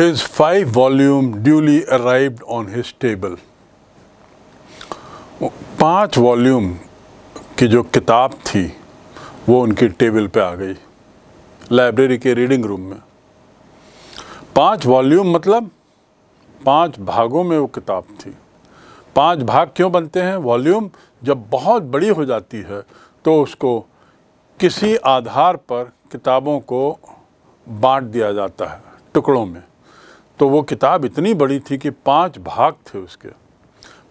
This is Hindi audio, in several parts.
his five volume duly arrived on his table. पाँच वॉल्यूम की जो किताब थी वो उनकी टेबल पे आ गई लाइब्रेरी के रीडिंग रूम में पांच वॉल्यूम मतलब पांच भागों में वो किताब थी पांच भाग क्यों बनते हैं वॉल्यूम जब बहुत बड़ी हो जाती है तो उसको किसी आधार पर किताबों को बांट दिया जाता है टुकड़ों में तो वो किताब इतनी बड़ी थी कि पांच भाग थे उसके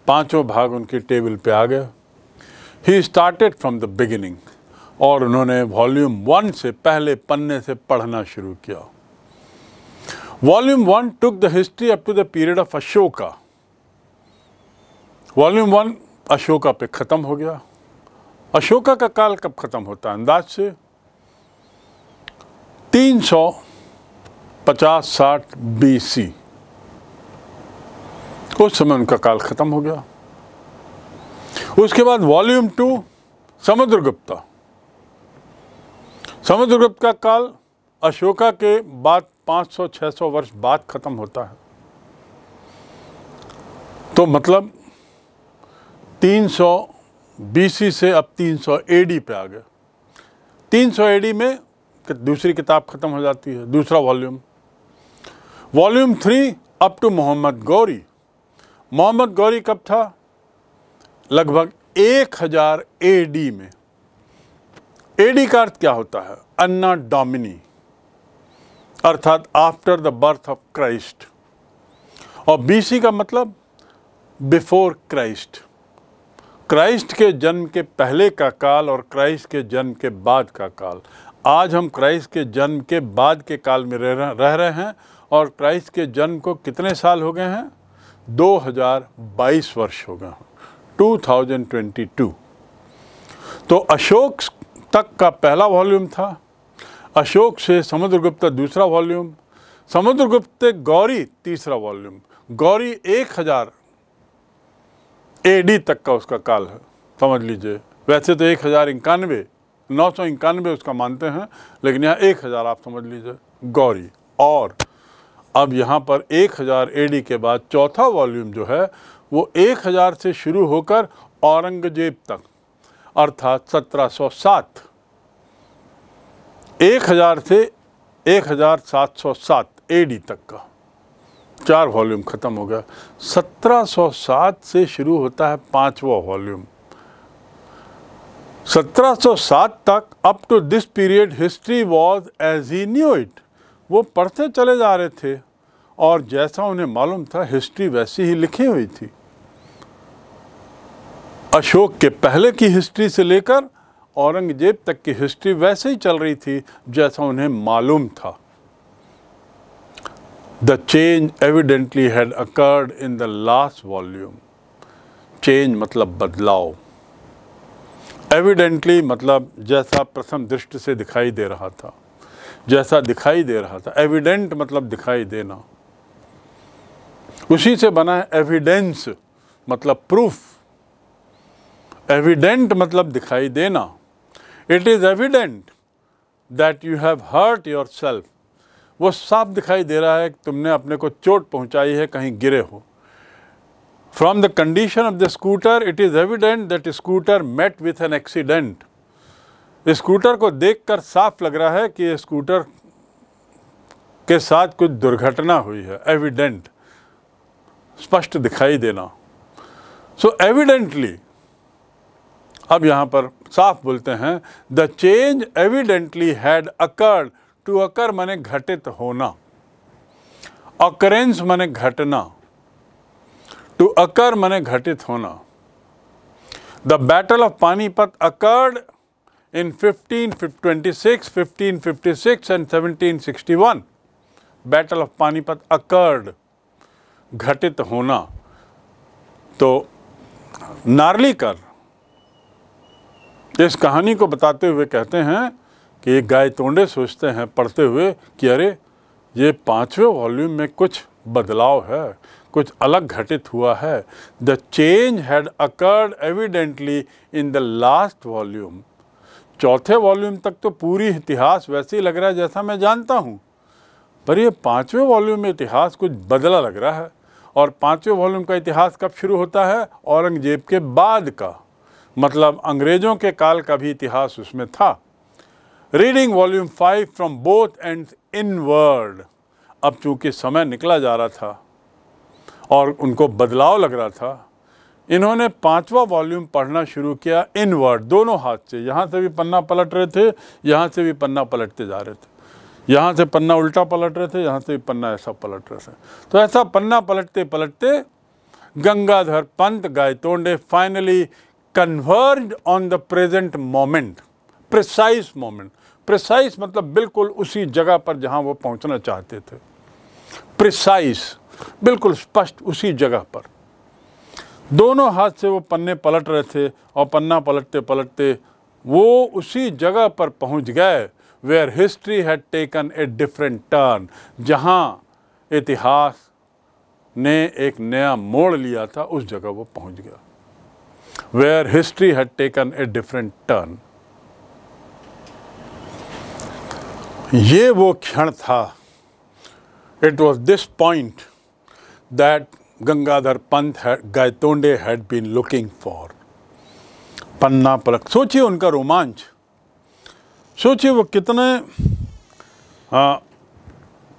पांचों भाग उनके टेबल पे आ गए he started from the beginning और उन्होंने वॉल्यूम वन से पहले पन्ने से पढ़ना शुरू किया volume one took the history up to the period of Ashoka volume one Ashoka पे ख़त्म हो गया अशोका का काल कब ख़त्म होता है अंदाज से तीन सौ पचास साठ सी उस समय उनका काल ख़त्म हो गया उसके बाद वॉल्यूम टू समुद्रगुप्ता समुद्रगुप्त का काल अशोका के बाद 500-600 वर्ष बाद ख़त्म होता है तो मतलब 300 बीसी से अब 300 एडी पे आ गए 300 एडी में दूसरी किताब ख़त्म हो जाती है दूसरा volume volume three up to Mohammad Ghori Mohammad Ghori कब था लगभग एक हज़ार ए डी में ए डी का अर्थ क्या होता है अन्ना डोमिनी अर्थात after the birth of Christ और बीसी का मतलब बिफोर क्राइस्ट क्राइस्ट के जन्म के पहले का काल और क्राइस्ट के जन्म के बाद का काल आज हम क्राइस्ट के जन्म के बाद के काल में रह रहे हैं और क्राइस्ट के जन्म को कितने साल हो गए हैं 2022 वर्ष हो गए हैं 2022 तो अशोक तक का पहला वॉल्यूम था अशोक से समुद्रगुप्त दूसरा वॉल्यूम समुद्रगुप्त गौरी तीसरा वॉल्यूम गौरी एक हज़ार एडी तक का उसका काल है समझ लीजिए वैसे तो एक हज़ार इक्यानवे नौ सौ इक्यानवे उसका मानते हैं लेकिन यहाँ एक हज़ार आप समझ लीजिए गौरी और अब यहाँ पर 1000 हज़ार के बाद चौथा वॉल्यूम जो है वो 1000 से शुरू होकर औरंगजेब तक अर्थात 1707 1000 से 1707 एडी तक का चार वॉल्यूम ख़त्म हो गया 1707 से शुरू होता है पांचवा वॉल्यूम 1707 तक up to this period history was as he knew it वो पढ़ते चले जा रहे थे और जैसा उन्हें मालूम था हिस्ट्री वैसी ही लिखी हुई थी अशोक के पहले की हिस्ट्री से लेकर औरंगजेब तक की हिस्ट्री वैसे ही चल रही थी जैसा उन्हें मालूम था the change evidently had occurred in the last volume change मतलब बदलाव एविडेंटली मतलब जैसा प्रथम दृष्टि से दिखाई दे रहा था जैसा दिखाई दे रहा था एविडेंट मतलब दिखाई देना उसी से बना है एविडेंस मतलब प्रूफ एविडेंट मतलब दिखाई देना it is evident that you have hurt yourself वो साफ दिखाई दे रहा है कि तुमने अपने को चोट पहुंचाई है कहीं गिरे हो from the condition of the scooter it is evident that scooter met with an accident scooter को देखकर साफ लग रहा है कि स्कूटर के साथ कुछ दुर्घटना हुई है एविडेंट स्पष्ट दिखाई देना सो so, एविडेंटली अब यहाँ पर साफ बोलते हैं the change evidently had occurred to occur मैने घटित होना अकरेंस मैने घटना टू अकर मैने घटित होना the battle of Panipat occurred in 1526, 1556 and 1761. Battle of Panipat occurred. घटित होना तो नार्लीकर इस कहानी को बताते हुए कहते हैं कि ये गाय तोंडे सोचते हैं पढ़ते हुए कि अरे ये पांचवें वॉल्यूम में कुछ बदलाव है कुछ अलग घटित हुआ है the change had occurred evidently in the last volume चौथे वॉल्यूम तक तो पूरी इतिहास वैसे ही लग रहा है जैसा मैं जानता हूँ पर ये पाँचवें वॉल्यूम में इतिहास कुछ बदला लग रहा है और पाँचवें वॉल्यूम का इतिहास कब शुरू होता है औरंगजेब के बाद का मतलब अंग्रेज़ों के काल का भी इतिहास उसमें था reading volume five from both end world अब चूँकि समय निकला जा रहा था और उनको बदलाव लग रहा था इन्होंने पांचवा वॉल्यूम पढ़ना शुरू किया इनवर्ड दोनों हाथ से यहाँ से भी पन्ना पलट रहे थे यहाँ से भी पन्ना पलटते जा रहे थे यहाँ से पन्ना उल्टा पलट रहे थे यहाँ से भी पन्ना ऐसा पलट रहे थे तो ऐसा पन्ना पलटते पलटते Gangadhar Pant Gaitonde finally converge on the present moment precise moment precise मतलब बिल्कुल उसी जगह पर जहाँ वो पहुँचना चाहते थे प्रिसाइज बिल्कुल स्पष्ट उसी जगह पर दोनों हाथ से वो पन्ने पलट रहे थे और पन्ना पलटते पलटते वो उसी जगह पर पहुंच गए where history had taken a different turn जहां इतिहास ने एक नया मोड़ लिया था उस जगह वो पहुंच गया where history had taken a different turn ये वो क्षण था it was this point that Gangadhar Pant had, Gaitonde had been looking पन्ना पलट सोचिए उनका रोमांच सोचिए वो कितने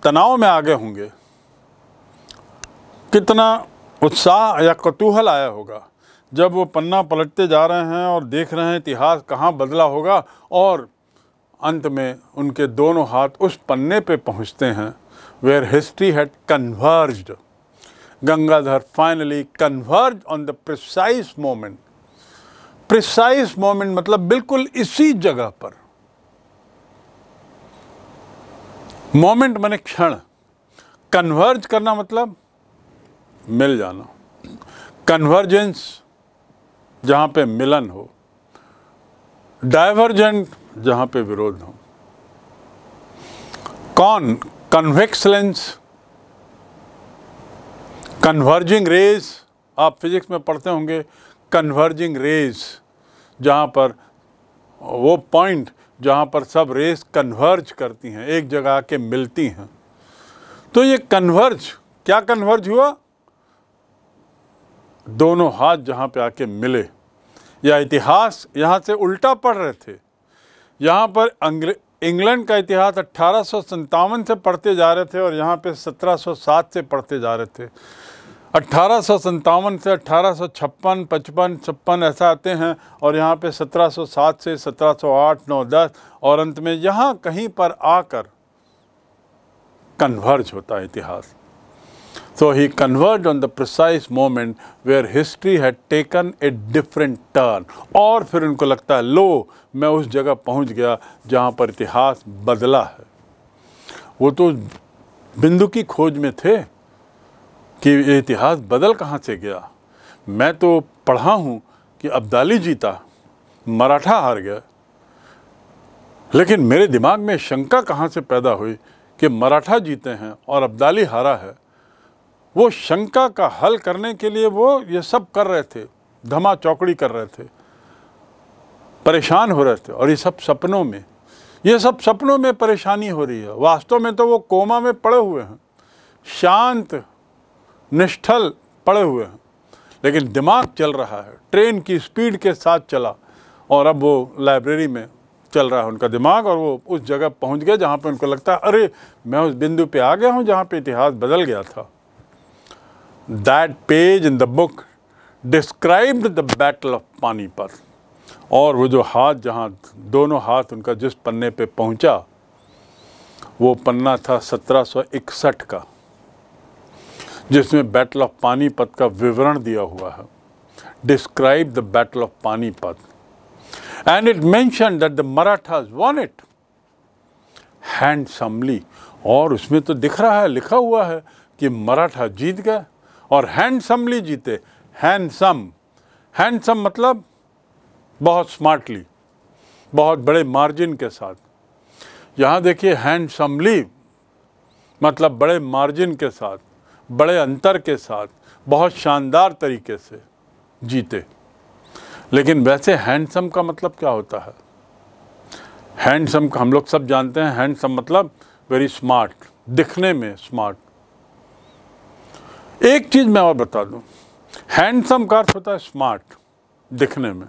तनाव में आ गए होंगे कितना उत्साह या कतूहल आया होगा जब वो पन्ना पलटते जा रहे हैं और देख रहे हैं इतिहास कहाँ बदला होगा और अंत में उनके दोनों हाथ उस पन्ने पे पहुँचते हैं where history had converged Gangadhar finally converged on the precise moment. Precise moment मतलब बिल्कुल इसी जगह पर मोमेंट मैंने क्षण कन्वर्ज करना मतलब मिल जाना कन्वर्जेंस जहाँ पे मिलन हो डाइवर्जेंट जहाँ पे विरोध हो कौन कन्वेक्स लेंस कन्वर्जिंग रेज आप फिज़िक्स में पढ़ते होंगे कन्वर्जिंग रेज जहाँ पर वो पॉइंट जहाँ पर सब रेस कन्वर्ज करती हैं एक जगह आके मिलती हैं तो ये कन्वर्ज क्या कन्वर्ज हुआ दोनों हाथ जहाँ पे आके मिले या इतिहास यहाँ से उल्टा पढ़ रहे थे यहाँ पर इंग्लैंड का इतिहास अट्ठारह से पढ़ते जा रहे थे और यहाँ पे 1707 से पढ़ते जा रहे थे अट्ठारह से अट्ठारह सौ छप्पन पचपन छप्पन ऐसा आते हैं और यहाँ पे 1707 से 1708 9 10 और अंत में यहाँ कहीं पर आकर कन्वर्ज होता है इतिहास तो ही converge on the precise moment where history है टेकन ए डिफरेंट टर्न और फिर उनको लगता है लो मैं उस जगह पहुँच गया जहाँ पर इतिहास बदला है वो तो बिंदु की खोज में थे कि ये इतिहास बदल कहाँ से गया मैं तो पढ़ा हूँ कि अब्दाली जीता मराठा हार गया लेकिन मेरे दिमाग में शंका कहाँ से पैदा हुई कि मराठा जीते हैं और अब्दाली हारा है वो शंका का हल करने के लिए वो ये सब कर रहे थे धमा चौकड़ी कर रहे थे परेशान हो रहे थे और ये सब सपनों में ये सब सपनों में परेशानी हो रही है वास्तव में तो वो कोमा में पड़े हुए हैं शांत निष्ठल पड़े हुए हैं लेकिन दिमाग चल रहा है ट्रेन की स्पीड के साथ चला और अब वो लाइब्रेरी में चल रहा है उनका दिमाग और वो उस जगह पहुंच गए जहाँ पे उनको लगता है अरे मैं उस बिंदु पे आ गया हूँ जहाँ पे इतिहास बदल गया था that page in the book described the battle of Panipat और वो जो हाथ जहाँ दोनों हाथ उनका जिस पन्ने पे पहुँचा वो पन्ना था 1761 का जिसमें बैटल ऑफ पानीपत का विवरण दिया हुआ है describe the battle of Panipat and it mention that the Marathas won it handsomely और उसमें तो दिख रहा है लिखा हुआ है कि मराठा जीत गए और हैंडसमली जीते हैंडसम हैंडसम मतलब बहुत स्मार्टली बहुत बड़े मार्जिन के साथ यहाँ देखिए हैंडसमली मतलब बड़े मार्जिन के साथ बड़े अंतर के साथ बहुत शानदार तरीके से जीते लेकिन वैसे हैंडसम का मतलब क्या होता है हैंडसम का हम लोग सब जानते हैं हैंडसम मतलब वेरी स्मार्ट दिखने में स्मार्ट एक चीज़ मैं और बता दूं हैंडसम का अर्थ होता है स्मार्ट दिखने में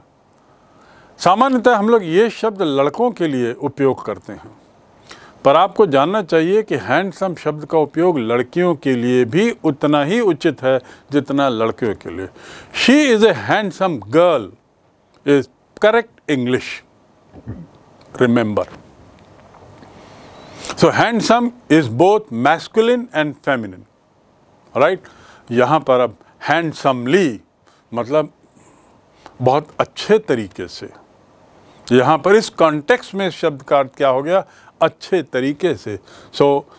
सामान्यतः हम लोग ये शब्द लड़कों के लिए उपयोग करते हैं पर आपको जानना चाहिए कि हैंडसम शब्द का उपयोग लड़कियों के लिए भी उतना ही उचित है जितना लड़कियों के लिए she is a handsome girl is correct English remember so handsome is both masculine and feminine right यहाँ पर अब हैंडसमली मतलब बहुत अच्छे तरीके से यहाँ पर इस कॉन्टेक्स्ट में शब्द का अर्थ क्या हो गया अच्छे तरीके से सो so,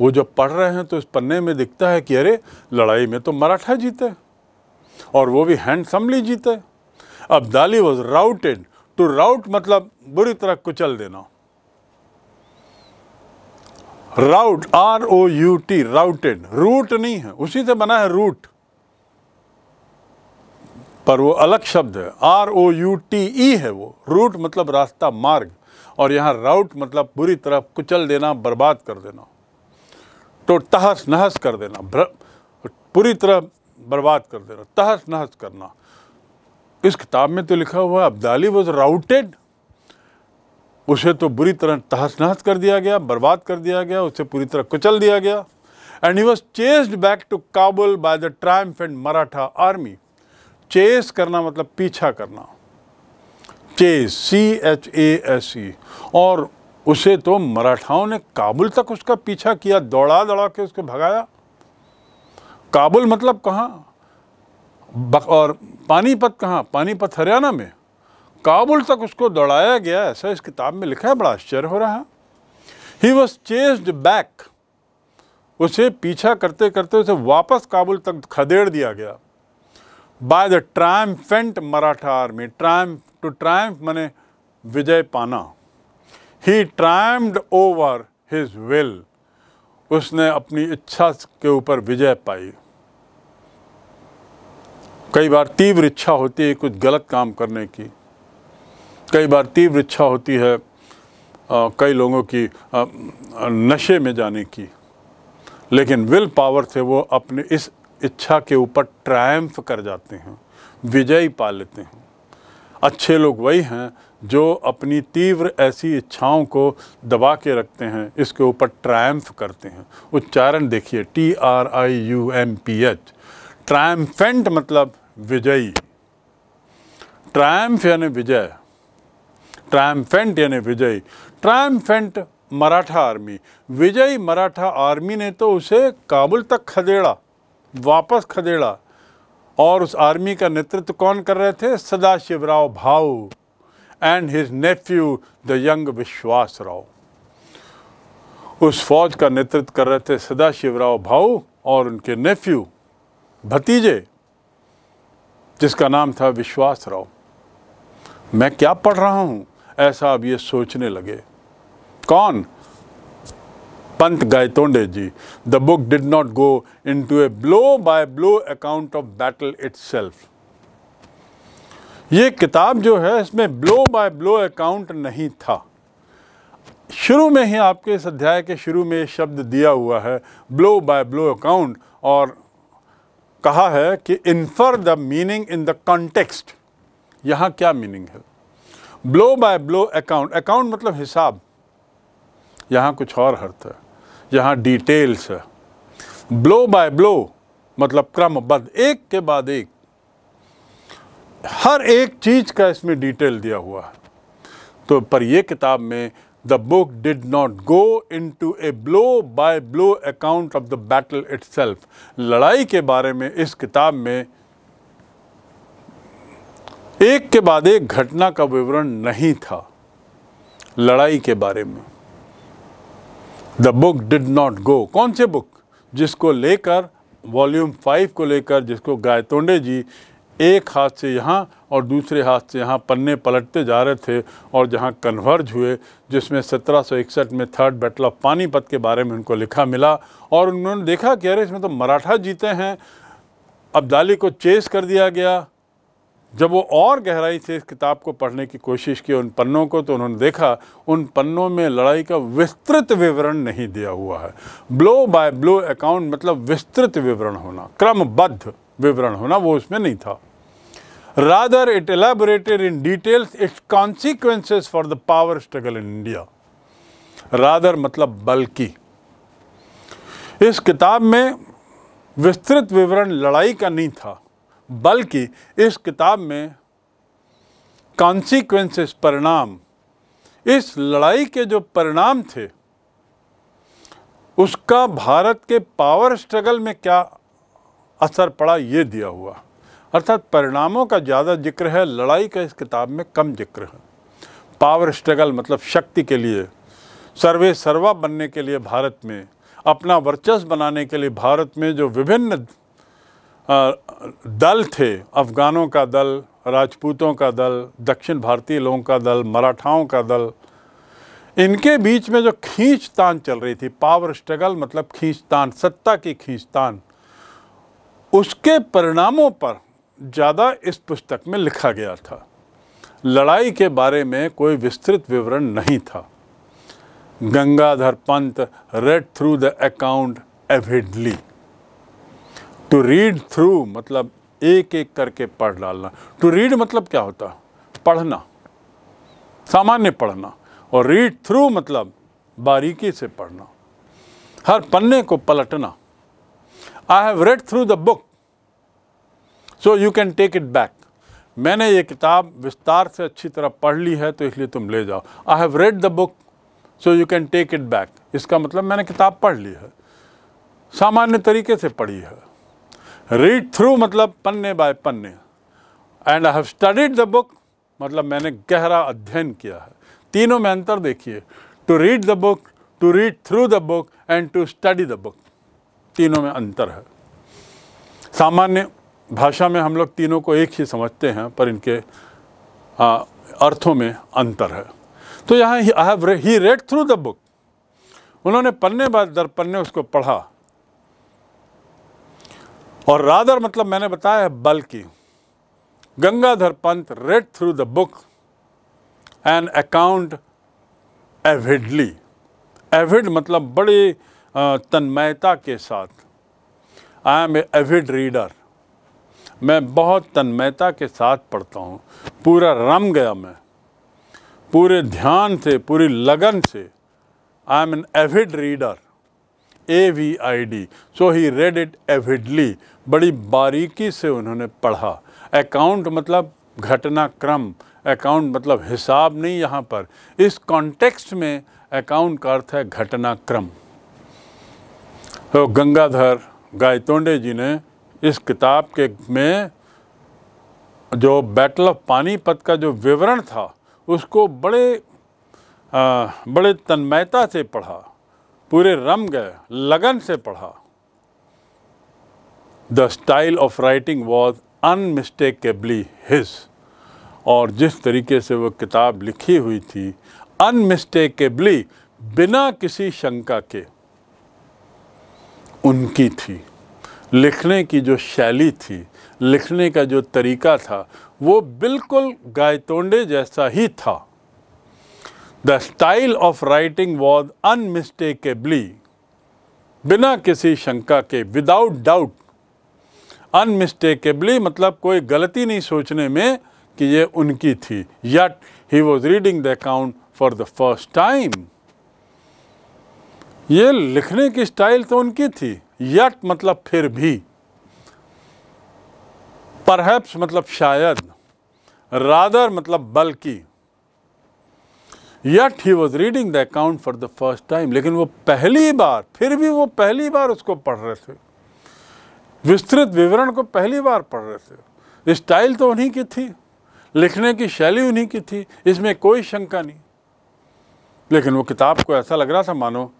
वो जब पढ़ रहे हैं तो इस पन्ने में दिखता है कि अरे लड़ाई में तो मराठा जीते और वो भी हैंडसमली जीते Abdali was routed to rout मतलब बुरी तरह कुचल देना rout R O U T routed route नहीं है उसी से बना है रूट पर वो अलग शब्द है R O U T E है वो रूट मतलब रास्ता मार्ग और यहाँ राउट मतलब बुरी तरह कुचल देना बर्बाद कर देना तो तहस नहस कर देना पूरी तरह बर्बाद कर देना तहस नहस करना इस किताब में तो लिखा हुआ है अब्दाली वॉज राउटेड उसे तो बुरी तरह तहस नहस कर दिया गया बर्बाद कर दिया गया उसे पूरी तरह कुचल दिया गया and he was chased back to Kabul by the triumph and Maratha army chase करना मतलब पीछा करना chase C H A S E और उसे तो मराठाओं ने काबुल तक उसका पीछा किया दौड़ा दौड़ा के उसको भगाया काबुल मतलब कहाँ और पानीपत कहाँ पानीपत हरियाणा में काबुल तक उसको दौड़ाया गया ऐसा इस किताब में लिखा है बड़ा आश्चर्य हो रहा है ही वॉज चेस्ड बैक उसे पीछा करते करते उसे वापस काबुल तक खदेड़ दिया गया by the triumphant Maratha army triumph to triumph मने विजय पाना he triumphed over his will उसने अपनी इच्छा के ऊपर विजय पाई कई बार तीव्र इच्छा होती है कुछ गलत काम करने की कई बार तीव्र इच्छा होती है आ, कई लोगों की आ, नशे में जाने की लेकिन विल पावर से वो अपने इस इच्छा के ऊपर ट्रायम्फ कर जाते हैं विजयी पा लेते हैं अच्छे लोग वही हैं जो अपनी तीव्र ऐसी इच्छाओं को दबा के रखते हैं इसके ऊपर ट्रायम्फ करते हैं उच्चारण देखिए T R I U M P H triumphant मतलब विजयी ट्रायम्फ यानी विजय ट्रायम्फेंट यानी विजयी ट्रायम्फेंट मराठा आर्मी विजयी मराठा आर्मी ने तो उसे काबुल तक खदेड़ा वापस खदेड़ा और उस आर्मी का नेतृत्व कौन कर रहे थे Sadashivrao Bhau and his nephew the young Vishwas Rao उस फौज का नेतृत्व कर रहे थे सदाशिवराव भाऊ और उनके नेफ्यू भतीजे जिसका नाम था विश्वास राव मैं क्या पढ़ रहा हूँ ऐसा अब ये सोचने लगे कौन Pant Gaitonde the book did not go into a blow by blow blow account of battle itself. ये किताब जो है इसमें ब्लो बाय ब्लो अकाउंट नहीं था शुरू में ही आपके इस अध्याय के शुरू में शब्द दिया हुआ है ब्लो बाय ब्लो अकाउंट और कहा है कि infer the meaning in the context यहाँ क्या मीनिंग है blow by blow account account मतलब हिसाब यहाँ कुछ और अर्थ है यहाँ डिटेल्स है ब्लो बाय ब्लो मतलब क्रमबद्ध एक के बाद एक हर एक चीज़ का इसमें डिटेल दिया हुआ है तो पर यह किताब में the book did not go into a blow by blow account of the battle it लड़ाई के बारे में इस किताब में एक के बाद एक घटना का विवरण नहीं था लड़ाई के बारे में the book did not go कौन से बुक जिसको लेकर वॉल्यूम फाइव को लेकर जिसको गायतोंडे जी एक हाथ से यहाँ और दूसरे हाथ से यहाँ पन्ने पलटते जा रहे थे और जहाँ कन्वर्ज हुए जिसमें 1761 में थर्ड बैटल ऑफ पानीपत के बारे में उनको लिखा मिला और उन्होंने देखा कि अरे इसमें तो मराठा जीते हैं अब्दाली को चेस कर दिया गया जब वो और गहराई से इस किताब को पढ़ने की कोशिश की उन पन्नों को तो उन्होंने देखा उन पन्नों में लड़ाई का विस्तृत विवरण नहीं दिया हुआ है ब्लो बाय ब्लो अकाउंट मतलब विस्तृत विवरण होना क्रमबद्ध विवरण होना वो उसमें नहीं था rather it elaborated in details its consequences for the power struggle in India rather मतलब बल्कि इस किताब में विस्तृत विवरण लड़ाई का नहीं था बल्कि इस किताब में कॉन्सिक्वेंसेस परिणाम इस लड़ाई के जो परिणाम थे उसका भारत के पावर स्ट्रगल में क्या असर पड़ा ये दिया हुआ अर्थात परिणामों का ज़्यादा जिक्र है लड़ाई का इस किताब में कम जिक्र है पावर स्ट्रगल मतलब शक्ति के लिए सर्वे सर्वा बनने के लिए भारत में अपना वर्चस्व बनाने के लिए भारत में जो विभिन्न दल थे अफ़गानों का दल राजपूतों का दल दक्षिण भारतीय लोगों का दल मराठाओं का दल इनके बीच में जो खींचतान चल रही थी पावर स्ट्रगल मतलब खींचतान सत्ता की खींचतान उसके परिणामों पर ज़्यादा इस पुस्तक में लिखा गया था लड़ाई के बारे में कोई विस्तृत विवरण नहीं था Gangadhar Pant read through the account avidly to read through मतलब एक एक करके पढ़ डालना टू रीड मतलब क्या होता है पढ़ना सामान्य पढ़ना और रीड थ्रू मतलब बारीकी से पढ़ना हर पन्ने को पलटना I have read through the book so you can take it back मैंने ये किताब विस्तार से अच्छी तरह पढ़ ली है तो इसलिए तुम ले जाओ I have read the book so you can take it back इसका मतलब मैंने किताब पढ़ ली है सामान्य तरीके से पढ़ी है रीड थ्रू मतलब पन्ने बाय पन्ने and I have studied the book मतलब मैंने गहरा अध्ययन किया है तीनों में अंतर देखिए to read the book to read through the book and to study the book तीनों में अंतर है सामान्य भाषा में हम लोग तीनों को एक ही समझते हैं पर इनके आ, अर्थों में अंतर है तो यहाँ ही I have he read through the book उन्होंने पन्ने दर पन्ने उसको पढ़ा और रादर मतलब मैंने बताया है बल्कि Gangadhar Pant read through the book an account avidly avid मतलब बड़ी तन्मयता के साथ I am a avid reader मैं बहुत तन्मयता के साथ पढ़ता हूँ पूरा रम गया मैं पूरे ध्यान से पूरी लगन से I am an avid reader A V I D so he read it avidly बड़ी बारीकी से उन्होंने पढ़ा अकाउंट मतलब घटनाक्रम अकाउंट मतलब हिसाब नहीं यहाँ पर इस कॉन्टेक्स्ट में अकाउंट का अर्थ है घटनाक्रम तो गंगाधर गायतोंडे जी ने इस किताब के में जो बैटल ऑफ पानीपत का जो विवरण था उसको बड़े आ, बड़े तन्मयता से पढ़ा पूरे रम गए लगन से पढ़ा the style of writing was unmistakably his और जिस तरीके से वो किताब लिखी हुई थी अनमिस्टेकेबली बिना किसी शंका के उनकी थी लिखने की जो शैली थी लिखने का जो तरीका था वो बिल्कुल गायतोंडे जैसा ही था the style of writing was unmistakably बिना किसी शंका के विदाउट डाउट अनमिस्टेकेबली मतलब कोई गलती नहीं सोचने में कि ये उनकी थी yet he was reading the account for the first time ये लिखने की स्टाइल तो उनकी थी यट मतलब फिर भी परहैप्स मतलब शायद रादर मतलब बल्कि yet he was reading the account for the first time लेकिन वो पहली बार फिर भी वो पहली बार उसको पढ़ रहे थे विस्तृत विवरण को पहली बार पढ़ रहे थे स्टाइल तो उन्हीं की थी लिखने की शैली उन्हीं की थी इसमें कोई शंका नहीं लेकिन वो किताब को ऐसा लग रहा था मानो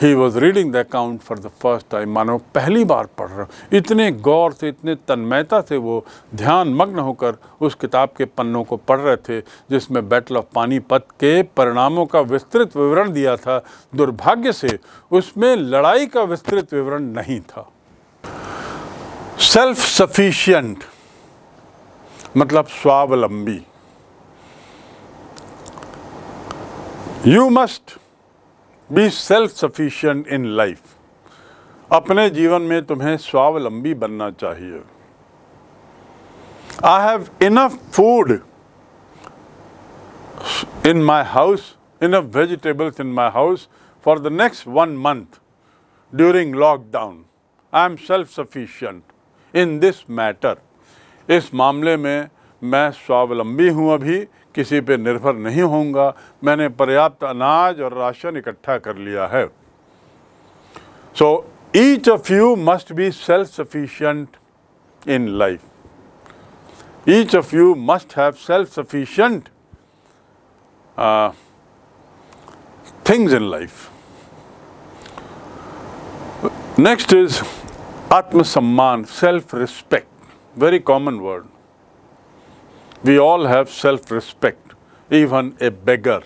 he was reading the account for the first time मानो पहली बार पढ़ रहा इतने गौर से इतने तन्मयता से वो ध्यान मग्न होकर उस किताब के पन्नों को पढ़ रहे थे जिसमें बैटल ऑफ पानीपत के परिणामों का विस्तृत विवरण दिया था दुर्भाग्य से उसमें लड़ाई का विस्तृत विवरण नहीं था सेल्फ सफिशियंट मतलब स्वावलंबी you must be self sufficient in life अपने जीवन में तुम्हें स्वावलंबी बनना चाहिए I have enough food in my house enough vegetables in my house for the next one month during lockdown I am self sufficient in this matter इस मामले में मैं स्वावलंबी हूँ अभी किसी पे निर्भर नहीं होऊंगा मैंने पर्याप्त अनाज और राशन इकट्ठा कर लिया है so each of you must be self sufficient in life each of you must have self sufficient things in life next is आत्मसम्मान self respect very common word we all have self respect even a beggar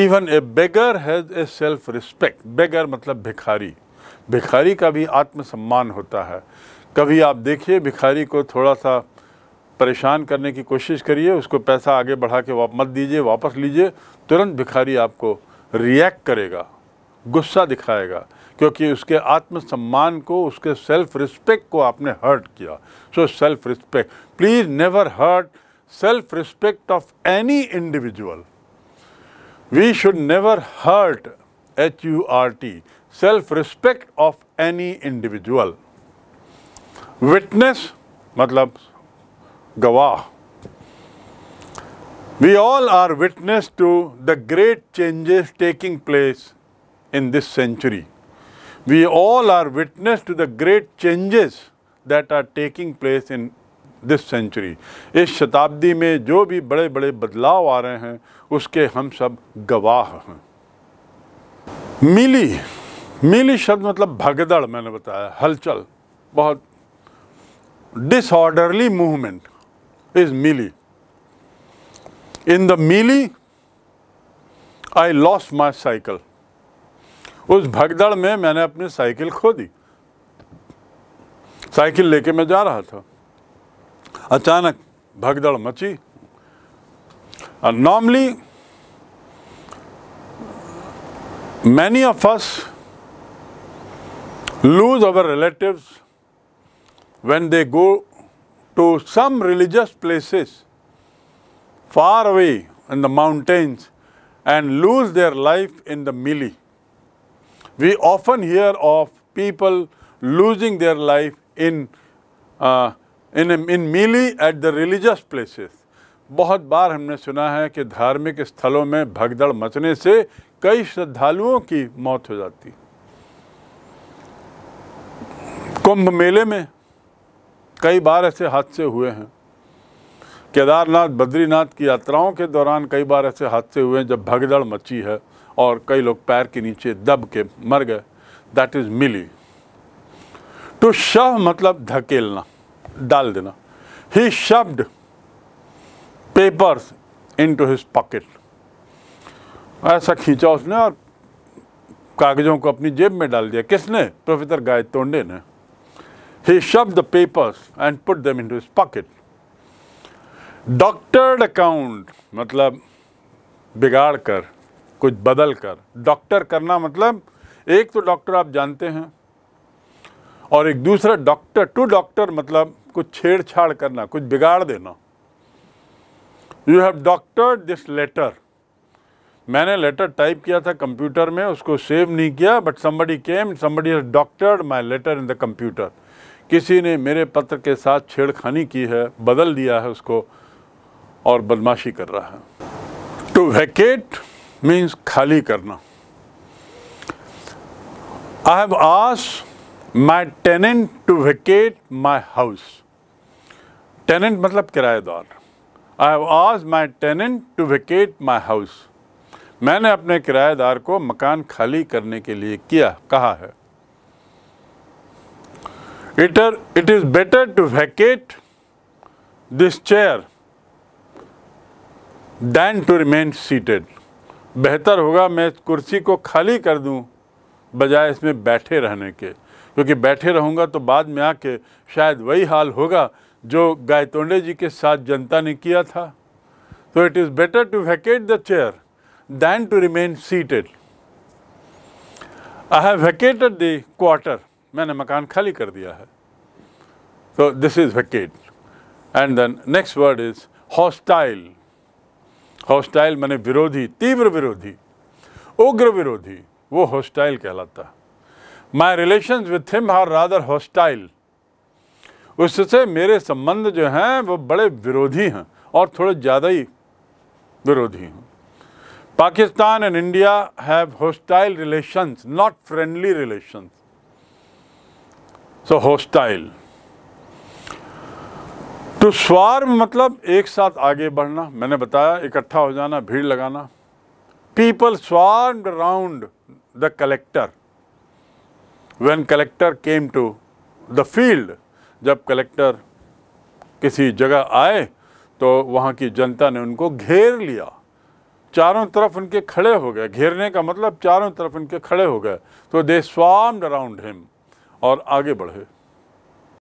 even a beggar has a self respect beggar मतलब भिखारी भिखारी का भी आत्मसम्मान होता है कभी आप देखिए भिखारी को थोड़ा सा परेशान करने की कोशिश करिए उसको पैसा आगे बढ़ा के वाप मत दीजिए वापस लीजिए तुरंत भिखारी आपको रिएक्ट करेगा गुस्सा दिखाएगा क्योंकि उसके आत्मसम्मान को उसके सेल्फ रिस्पेक्ट को आपने हर्ट किया so self respect please never hurt self respect of any individual we should never hurt H U R T self respect of any individual witness मतलब गवाह we all are witness to the great changes taking place in this century. We all are witness to the great changes that are taking place in this century इस शताब्दी में जो भी बड़े बड़े बदलाव आ रहे हैं उसके हम सब गवाह हैं मिली मिली शब्द मतलब भगदड़ मैंने बताया हलचल बहुत disorderly movement is melee in the melee I lose my cycle उस भगदड़ में मैंने अपनी साइकिल खो दी साइकिल लेके मैं जा रहा था अचानक भगदड़ मची और normally many of us lose our relative when they go to some religious places far away in the mountains and lose their life in the melee We often hear of people losing their life in, uh, in, in merely at the religious places. बहुत बार हमने सुना है कि धार्मिक स्थलों में भगदड़ मचने से कई श्रद्धालुओं की मौत हो जाती कुंभ मेले में कई बार ऐसे हादसे हुए हैं केदारनाथ बद्रीनाथ की यात्राओं के दौरान कई बार ऐसे हादसे हुए हैं जब भगदड़ मची है और कई लोग पैर के नीचे दब के मर गए दैट इज़ मिली टू शव मतलब धकेलना डाल देना he shoved papers into his pocket ऐसा खींचा उसने और कागजों को अपनी जेब में डाल दिया किसने प्रोफेसर गायतोंडे ने he shoved papers and put them into his pocket doctored account मतलब बिगाड़ कर कुछ बदल कर डॉक्टर करना मतलब एक तो डॉक्टर आप जानते हैं और एक दूसरा डॉक्टर टू डॉक्टर मतलब कुछ छेड़छाड़ करना कुछ बिगाड़ देना you have doctor this letter मैंने लेटर टाइप किया था कंप्यूटर में उसको सेव नहीं किया but somebody came somebody has doctored letter in the computer किसी ने मेरे पत्र के साथ छेड़खानी की है बदल दिया है उसको और बदमाशी कर रहा है टू वैकेट मीन्स खाली करना आई हैव आस my tenant to vacate my house tenant मतलब किराएदार आई हैव आस my tenant to vacate my house मैंने अपने किराएदार को मकान खाली करने के लिए किया कहा है इटर it is better to vacate this chair than to remain seated बेहतर होगा मैं इस कुर्सी को खाली कर दूं बजाय इसमें बैठे रहने के क्योंकि बैठे रहूंगा तो बाद में आके शायद वही हाल होगा जो गायतोंडे जी के साथ जनता ने किया था तो it is better to vacate the chair than to remain seated I have vacated the quarter मैंने मकान खाली कर दिया है तो this is vacate and then next word is hostile hostile मैंने विरोधी तीव्र विरोधी उग्र विरोधी वो हॉस्टाइल कहलाता my relation with him her rather hostile उससे मेरे संबंध जो हैं वो बड़े विरोधी हैं और थोड़े ज़्यादा ही विरोधी हैं Pakistan and India have hostile relations not friendly relations so hostile to तो स्वार मतलब एक साथ आगे बढ़ना मैंने बताया इकट्ठा हो जाना भीड़ लगाना people swarm round the collector when collector came to the field जब कलेक्टर किसी जगह आए तो वहाँ की जनता ने उनको घेर लिया चारों तरफ उनके खड़े हो गए घेरने का मतलब चारों तरफ उनके खड़े हो गए तो दे स्वाम्ड अराउंड हिम और आगे बढ़े